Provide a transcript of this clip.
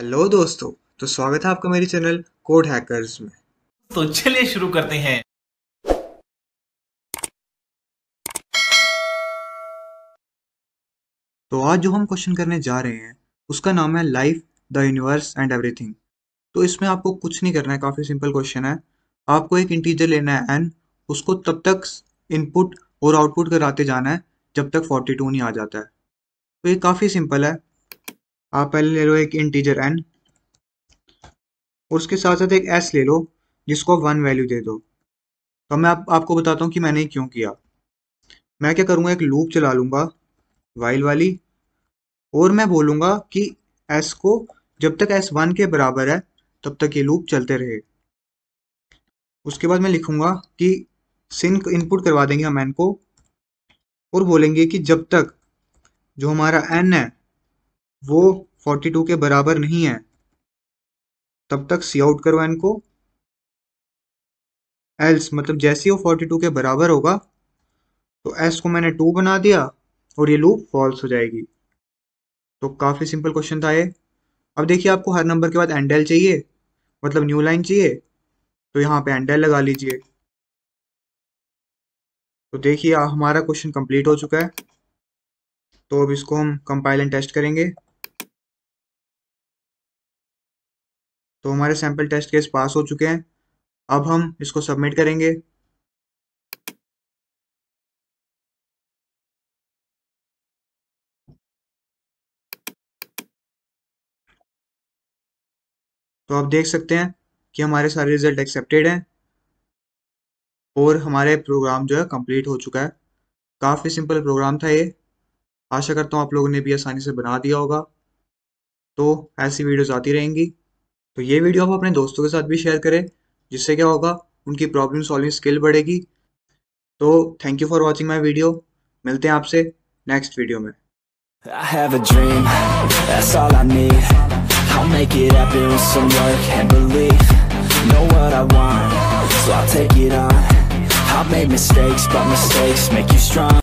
hello दोस्तों तो स्वागत है आपका मेरे चैनल कोड हैकर्स में तो चलिए शुरू करते हैं तो आज जो हम क्वेश्चन करने जा रहे हैं उसका नाम है life the universe and everything तो इसमें आपको कुछ नहीं करना है काफ़ी सिंपल क्वेश्चन है आपको एक इंटीजर लेना है एन उसको तब तक इनपुट और आउटपुट कराते जाना है जब तक 42 नहीं आ जाता है तो ये काफ़ी सिंपल है आप पहले ले लो एक इंटीजर एन और उसके साथ साथ एक एस ले लो जिसको वन वैल्यू दे दो तो मैं आप, आपको बताता हूँ कि मैंने क्यों किया मैं क्या करूँगा एक लूप चला लूँगा वाइल वाली और मैं बोलूँगा कि एस को जब तक एस वन के बराबर है तब तक ये लूप चलते रहे उसके बाद मैं लिखूंगा कि सिंक इनपुट करवा देंगे हम एन को और बोलेंगे कि जब तक जो हमारा एन है वो 42 के बराबर नहीं है तब तक सी आउट करो एन को एल्स मतलब जैसे वो 42 के बराबर होगा तो एस को मैंने टू बना दिया और ये लूप फॉल्स हो जाएगी तो काफ़ी सिंपल क्वेश्चन था ये अब देखिए आपको हर नंबर के बाद एंड एल चाहिए मतलब न्यू लाइन चाहिए तो यहाँ पे एंड एल लगा लीजिए तो देखिए हमारा क्वेश्चन कंप्लीट हो चुका है तो अब इसको हम कंपाइल एंड टेस्ट करेंगे तो हमारे सैंपल टेस्ट केस पास हो चुके हैं अब हम इसको सबमिट करेंगे तो आप देख सकते हैं कि हमारे सारे रिजल्ट एक्सेप्टेड हैं और हमारे प्रोग्राम जो है कंप्लीट हो चुका है काफ़ी सिंपल प्रोग्राम था ये आशा करता हूँ आप लोगों ने भी आसानी से बना दिया होगा तो ऐसी वीडियोज़ आती रहेंगी तो ये वीडियो आप अपने दोस्तों के साथ भी शेयर करें जिससे क्या होगा उनकी प्रॉब्लम सॉल्विंग स्किल बढ़ेगी तो thank you for watching my video मिलते हैं आपसे नेक्स्ट वीडियो में I have a dream, that's all I need I'll make it happen with some work and belief Know what I want, so I'll take it on I've made mistakes, but mistakes make you strong